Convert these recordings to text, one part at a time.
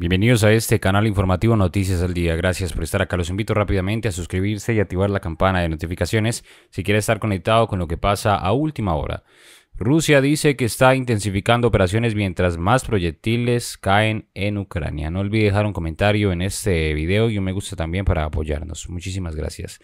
Bienvenidos a este canal informativo Noticias al Día. Gracias por estar acá. Los invito rápidamente a suscribirse y activar la campana de notificaciones si quiere estar conectado con lo que pasa a última hora. Rusia dice que está intensificando operaciones mientras más proyectiles caen en Ucrania. No olvide dejar un comentario en este video y un me gusta también para apoyarnos. Muchísimas gracias.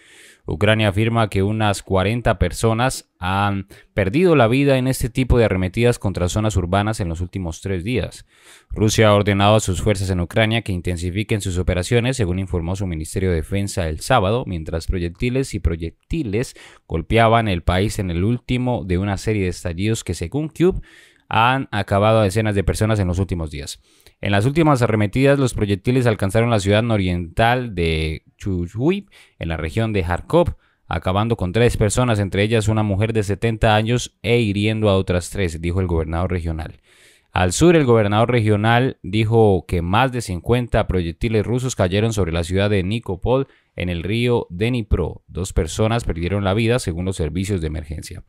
Ucrania afirma que unas 40 personas han perdido la vida en este tipo de arremetidas contra zonas urbanas en los últimos tres días. Rusia ha ordenado a sus fuerzas en Ucrania que intensifiquen sus operaciones, según informó su Ministerio de Defensa el sábado, mientras proyectiles y proyectiles golpeaban el país en el último de una serie de estallidos que, según Cube, han acabado a decenas de personas en los últimos días. En las últimas arremetidas, los proyectiles alcanzaron la ciudad nororiental de Chujuy, en la región de Kharkov, acabando con tres personas, entre ellas una mujer de 70 años, e hiriendo a otras tres, dijo el gobernador regional. Al sur, el gobernador regional dijo que más de 50 proyectiles rusos cayeron sobre la ciudad de Nikopol en el río Denipro. Dos personas perdieron la vida, según los servicios de emergencia.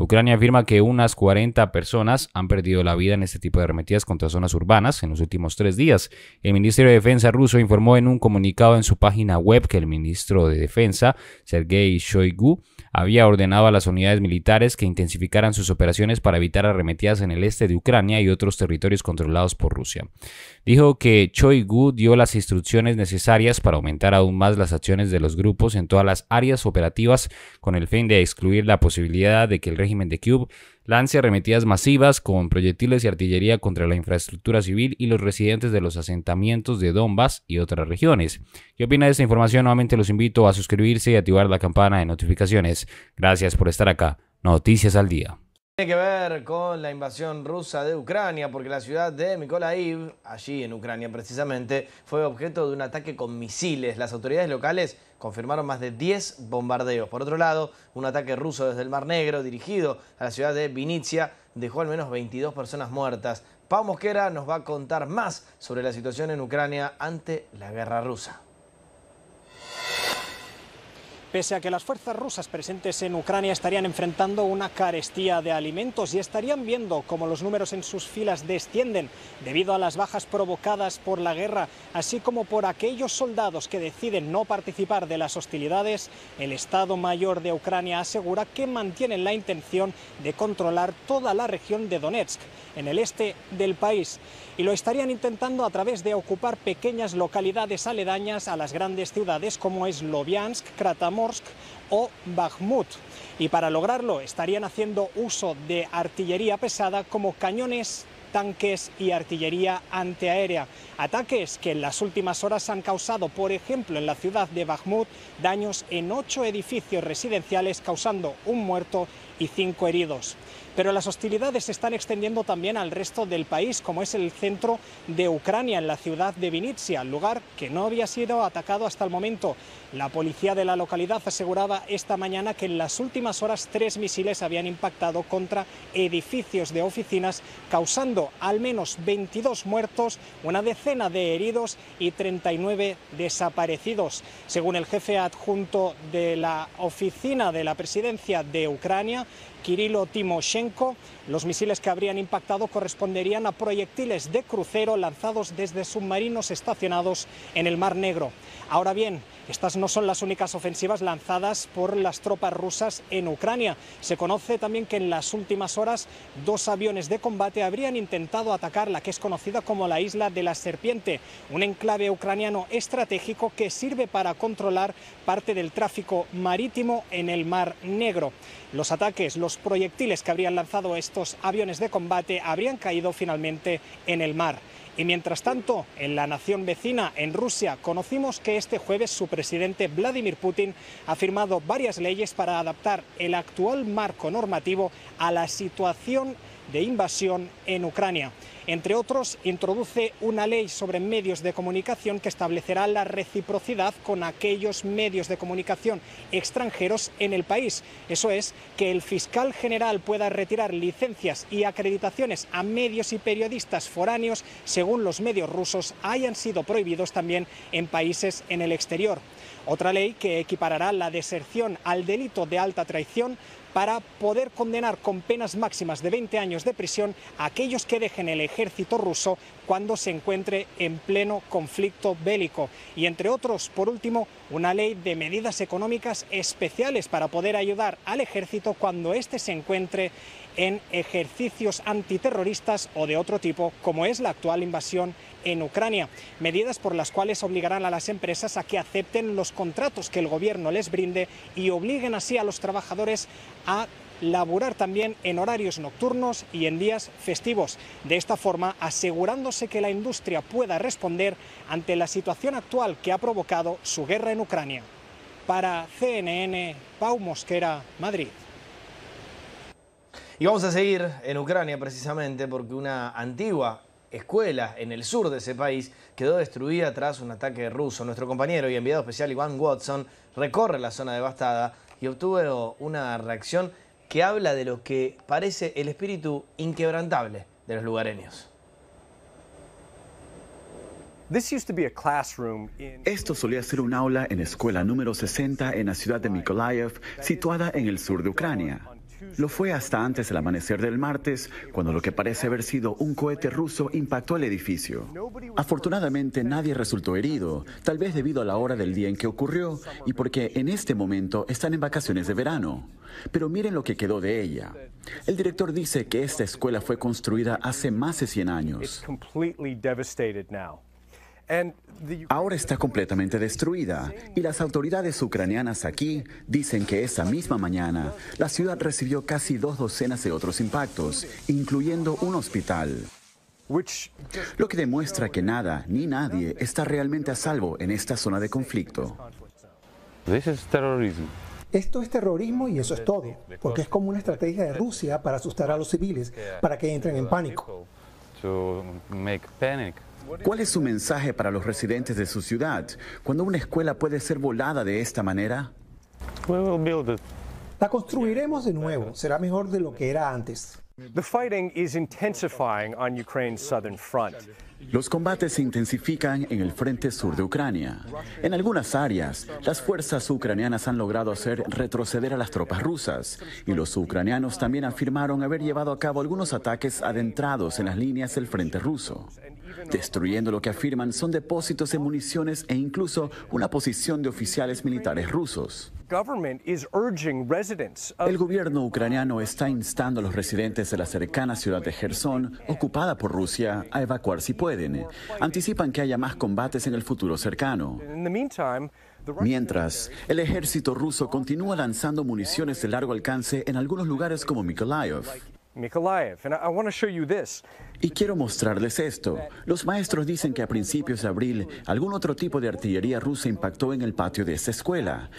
Ucrania afirma que unas 40 personas han perdido la vida en este tipo de arremetidas contra zonas urbanas en los últimos tres días. El Ministerio de Defensa ruso informó en un comunicado en su página web que el ministro de Defensa, Sergei Shoigu, había ordenado a las unidades militares que intensificaran sus operaciones para evitar arremetidas en el este de Ucrania y otros territorios controlados por Rusia. Dijo que Choi Gu dio las instrucciones necesarias para aumentar aún más las acciones de los grupos en todas las áreas operativas con el fin de excluir la posibilidad de que el régimen de Kiev lance arremetidas masivas con proyectiles y artillería contra la infraestructura civil y los residentes de los asentamientos de Donbass y otras regiones. ¿Qué opina de esta información? Nuevamente los invito a suscribirse y activar la campana de notificaciones. Gracias por estar acá. Noticias al día. Tiene que ver con la invasión rusa de Ucrania, porque la ciudad de Mykolaiv, allí en Ucrania precisamente, fue objeto de un ataque con misiles. Las autoridades locales confirmaron más de 10 bombardeos. Por otro lado, un ataque ruso desde el Mar Negro dirigido a la ciudad de Vinitsia dejó al menos 22 personas muertas. Pau Mosquera nos va a contar más sobre la situación en Ucrania ante la guerra rusa pese a que las fuerzas rusas presentes en Ucrania estarían enfrentando una carestía de alimentos y estarían viendo cómo los números en sus filas descienden debido a las bajas provocadas por la guerra, así como por aquellos soldados que deciden no participar de las hostilidades, el Estado Mayor de Ucrania asegura que mantienen la intención de controlar toda la región de Donetsk, en el este del país, y lo estarían intentando a través de ocupar pequeñas localidades aledañas a las grandes ciudades como es Loviansk, Morsk o Bakhmut. Y para lograrlo estarían haciendo uso de artillería pesada como cañones tanques y artillería antiaérea. Ataques que en las últimas horas han causado, por ejemplo, en la ciudad de Bakhmut, daños en ocho edificios residenciales, causando un muerto y cinco heridos. Pero las hostilidades se están extendiendo también al resto del país, como es el centro de Ucrania, en la ciudad de Vinitsia, lugar que no había sido atacado hasta el momento. La policía de la localidad aseguraba esta mañana que en las últimas horas tres misiles habían impactado contra edificios de oficinas, causando al menos 22 muertos, una decena de heridos y 39 desaparecidos. Según el jefe adjunto de la oficina de la presidencia de Ucrania, Kirilo Timoshenko. Los misiles que habrían impactado corresponderían a proyectiles de crucero lanzados desde submarinos estacionados en el Mar Negro. Ahora bien, estas no son las únicas ofensivas lanzadas por las tropas rusas en Ucrania. Se conoce también que en las últimas horas dos aviones de combate habrían intentado atacar la que es conocida como la isla de la serpiente, un enclave ucraniano estratégico que sirve para controlar parte del tráfico marítimo en el Mar Negro. Los ataques, los los proyectiles que habrían lanzado estos aviones de combate habrían caído finalmente en el mar. Y mientras tanto, en la nación vecina, en Rusia, conocimos que este jueves su presidente Vladimir Putin ha firmado varias leyes para adaptar el actual marco normativo a la situación de invasión en Ucrania. Entre otros, introduce una ley sobre medios de comunicación que establecerá la reciprocidad con aquellos medios de comunicación extranjeros en el país. Eso es, que el fiscal general pueda retirar licencias y acreditaciones a medios y periodistas foráneos según los medios rusos hayan sido prohibidos también en países en el exterior. Otra ley que equiparará la deserción al delito de alta traición para poder condenar con penas máximas de 20 años de prisión a aquellos que dejen el ejército ruso cuando se encuentre en pleno conflicto bélico. Y entre otros, por último, una ley de medidas económicas especiales para poder ayudar al ejército cuando éste se encuentre en ejercicios antiterroristas o de otro tipo, como es la actual invasión en Ucrania. Medidas por las cuales obligarán a las empresas a que acepten los contratos que el gobierno les brinde y obliguen así a los trabajadores a laborar también en horarios nocturnos y en días festivos, de esta forma asegurándose que la industria pueda responder ante la situación actual que ha provocado su guerra en Ucrania. Para CNN, Pau Mosquera, Madrid. Y vamos a seguir en Ucrania precisamente porque una antigua escuela en el sur de ese país quedó destruida tras un ataque ruso. Nuestro compañero y enviado especial Iván Watson recorre la zona devastada y obtuvo una reacción que habla de lo que parece el espíritu inquebrantable de los lugareños. Esto solía ser un aula en escuela número 60 en la ciudad de Mykolaiv, situada en el sur de Ucrania. Lo fue hasta antes del amanecer del martes, cuando lo que parece haber sido un cohete ruso impactó el edificio. Afortunadamente nadie resultó herido, tal vez debido a la hora del día en que ocurrió y porque en este momento están en vacaciones de verano. Pero miren lo que quedó de ella. El director dice que esta escuela fue construida hace más de 100 años. Ahora está completamente destruida y las autoridades ucranianas aquí dicen que esa misma mañana la ciudad recibió casi dos docenas de otros impactos, incluyendo un hospital. Lo que demuestra que nada ni nadie está realmente a salvo en esta zona de conflicto. Esto es terrorismo y eso es todo, porque es como una estrategia de Rusia para asustar a los civiles, para que entren en pánico. ¿Cuál es su mensaje para los residentes de su ciudad cuando una escuela puede ser volada de esta manera? La construiremos de nuevo, será mejor de lo que era antes. Los combates se intensifican en el frente sur de Ucrania. En algunas áreas, las fuerzas ucranianas han logrado hacer retroceder a las tropas rusas y los ucranianos también afirmaron haber llevado a cabo algunos ataques adentrados en las líneas del frente ruso destruyendo lo que afirman son depósitos de municiones e incluso una posición de oficiales militares rusos. El gobierno ucraniano está instando a los residentes de la cercana ciudad de Gerson, ocupada por Rusia, a evacuar si pueden. Anticipan que haya más combates en el futuro cercano. Mientras, el ejército ruso continúa lanzando municiones de largo alcance en algunos lugares como Mykolaiv. Y quiero mostrarles esto. Los maestros dicen que a principios de abril algún otro tipo de artillería rusa impactó en el patio de esta escuela.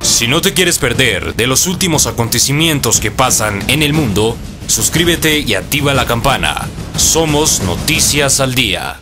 Si no te quieres perder de los últimos acontecimientos que pasan en el mundo, suscríbete y activa la campana. Somos Noticias al Día.